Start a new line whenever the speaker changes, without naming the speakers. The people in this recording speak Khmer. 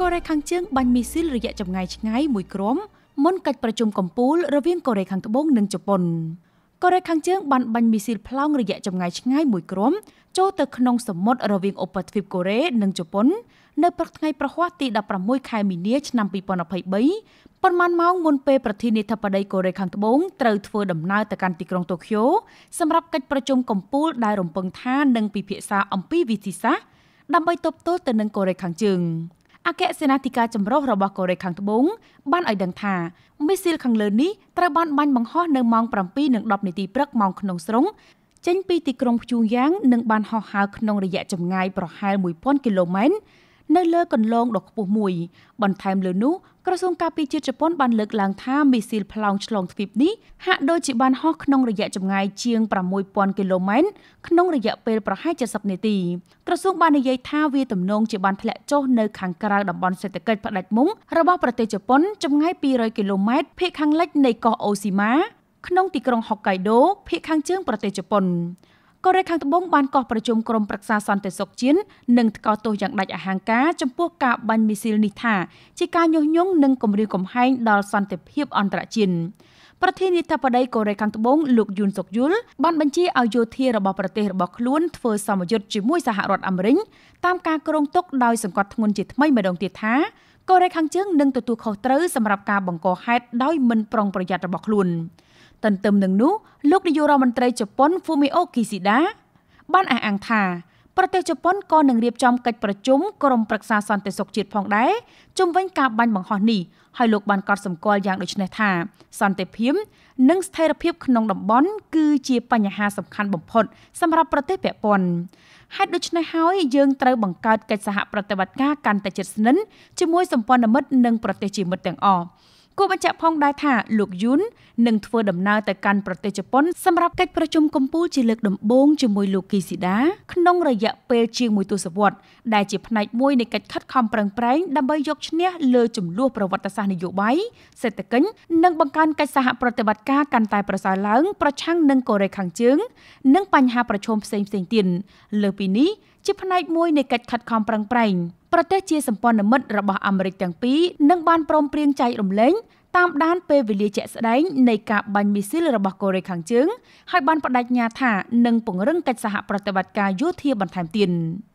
កូរ៉េខាងជើងបាញ់មីស៊ីលរយៈចម្ងាយឆ្ងាយមួយក្រុមមុនកិច្ចប្រជុំកំពូលរវាងកូរ៉េខាងត្បូងនិងជប៉ុនកូរ៉េខាងជើងបានបាញ់មីស៊ីលប្លង់រយៈចម្ងាយឆ្ងាយមួយក្រុមចូលទៅក្នុងសមុទ្ររវាងឧបទ្វីបកូរ៉េនិងជប៉ុននៅព្រឹកថ្ងៃប្រហ័សទី16ខែមីនាឆ្នាំ2023ប៉ុន្មានម៉ោងមុនពេលប្រធានាធិបតីកូរ៉េខាងត្បូងត្រូវធ្វើដំណើរទៅកាន់ទីក្រុងតូក្យូសម្រាប់កិច្ចប្រជុំកំពូលដែលរំពឹងថានឹងពិភាក្សាអំពីវិធីសាស្ត្រដើម្បីទប់ទល់ទៅនឹងកូរ៉េខាងជើង។អគ្គសេនាធិការចម្រុះរបស់កូរ៉េខាងត្បូង បានឲ្យដឹងថាមីស៊ីលខាងលើនេះត្រូវបានបាញ់បង្ហោះនៅម៉ោង7:10នាទីព្រឹកម៉ោងក្នុងស្រុងចេញពីទីក្រុងព្យួងយ៉ាងនិងបានហោះហើរក្នុងរយៈចម្ងាយប្រហែល1000គីឡូម៉ែត្រនៅលើគន្លងដ៏ខ្ពស់មួយ បន្ថែមលើនោះក្រសួងការពារជាតិជប៉ុនបានលើកឡើងថាមីស៊ីលប្លង់ឆ្លងទ្វីបនេះហាក់ដូចជាបានហោះក្នុងរយៈចម្ងាយជាង6000គីឡូម៉ែត្រក្នុងរយៈពេលប្រហែល70នាទីក្រសួងបាននិយាយថាវាទំនងជាបានធ្លាក់ចុះនៅខាងក្រៅតំបន់សេដ្ឋកិច្ចផ្ដាច់មុខរបស់ប្រទេសជប៉ុនចម្ងាយ200គីឡូម៉ែត្រភាគខាងលិចនៃកោះអូស៊ីម៉ាក្នុងទីក្រុងហុកកៃដូភាគខាងជើងប្រទេសជប៉ុនកូរ៉េខាងត្បូងបានកោះប្រជុំក្រុមប្រឹក្សាសន្តិសុខជាតិនិងថ្កោលទោសយ៉ាងដាច់អហង្ការចំពោះការបាញ់មីស៊ីលនេះថា ជាការញុះញង់និងគំរាមកំហែងដល់សន្តិភាពអន្តរជាតិប្រធានាធិបតីកូរ៉េខាងត្បូងលោកយុនសុកយុលបានបញ្ជាឲ្យយោធារបស់ប្រទេសរបស់ខ្លួនធ្វើសមយុទ្ធជាមួយសហរដ្ឋអាមេរិកតាមការគ្រោងទុកដោយសង្កត់ធ្ងន់ជាថ្មីម្ដងទៀតថាកូរ៉េខាងជើងនឹងទទួលខុសត្រូវសម្រាប់ការបង្កហេតុដោយមិនប្រុងប្រយ័ត្នរបស់ខ្លួន។ទន្ទឹមនឹងនោះលោកនាយករដ្ឋមន្ត្រីជប៉ុន Fumio Kishida បានអះអាងថា ប្រទេសជប៉ុនក៏នឹងរៀបចំកិច្ចប្រជុំក្រុមប្រឹក្សាសន្តិសុខជាតិផងដែរជុំវិញការបាញ់បង្ហោះនេះហើយលោកបានកត់សម្គាល់យ៉ាងដូចនេះថាសន្តិភាព និងស្ថិរភាព ក្នុងតំបន់ គឺជាបញ្ហាសំខាន់បំផុត សម្រាប់ប្រទេសពាក់ព័ន្ធហេតុដូច្នេះហើយយើងត្រូវបង្កើតកិច្ចសហប្រតិបត្តិការកាន់តែជិតស្និទ្ធជាមួយសម្ព័ន្ធមិត្តនិងប្រទេសជាមិត្តទាំងអស់គូបញ្ជាក់ផងដែរថាលោកយុននឹងធ្វើដំណើរទៅកាន់ប្រទេសជប៉ុនសម្រាប់កិច្ចប្រជុំកម្ពុជាលើកដំបូងជាមួយលោកគីស៊ីដា ក្នុងរយៈពេលជាងមួយទសវត្សរ៍ដែលជាផ្នែកមួយនៃកិច្ចខិតខំប្រឹងប្រែងដើម្បីយកឈ្នះ លើចំនួនប្រវត្តិសាស្ត្រនយោបាយសេដ្ឋកិច្ចនិងបង្កើនកិច្ចសហប្រតិបត្តិការកាន់តែប្រសើរឡើងប្រឆាំងនឹងកូរ៉េខាងជើងនិងបញ្ហាប្រឈមផ្សេងៗទៀតលើពីនេះជាផ្នែកមួយនៃកិច្ចខិតខំប្រឹងប្រែងប្រទេសជាសម្ព័ន្ធមិត្តរបស់អាមេរិកទាំងពីរនឹងបានព្រមព្រៀងចែករំលែងតាមដានពេលវេលាជាក់ស្ដែងនៃការបាញ់មីស៊ីលរបស់កូរ៉េខាងជើងហើយបានបដិញ្ញាថានឹងពង្រឹងកិច្ចសហប្រតិបត្តិការយោធាបន្ថែមទៀត។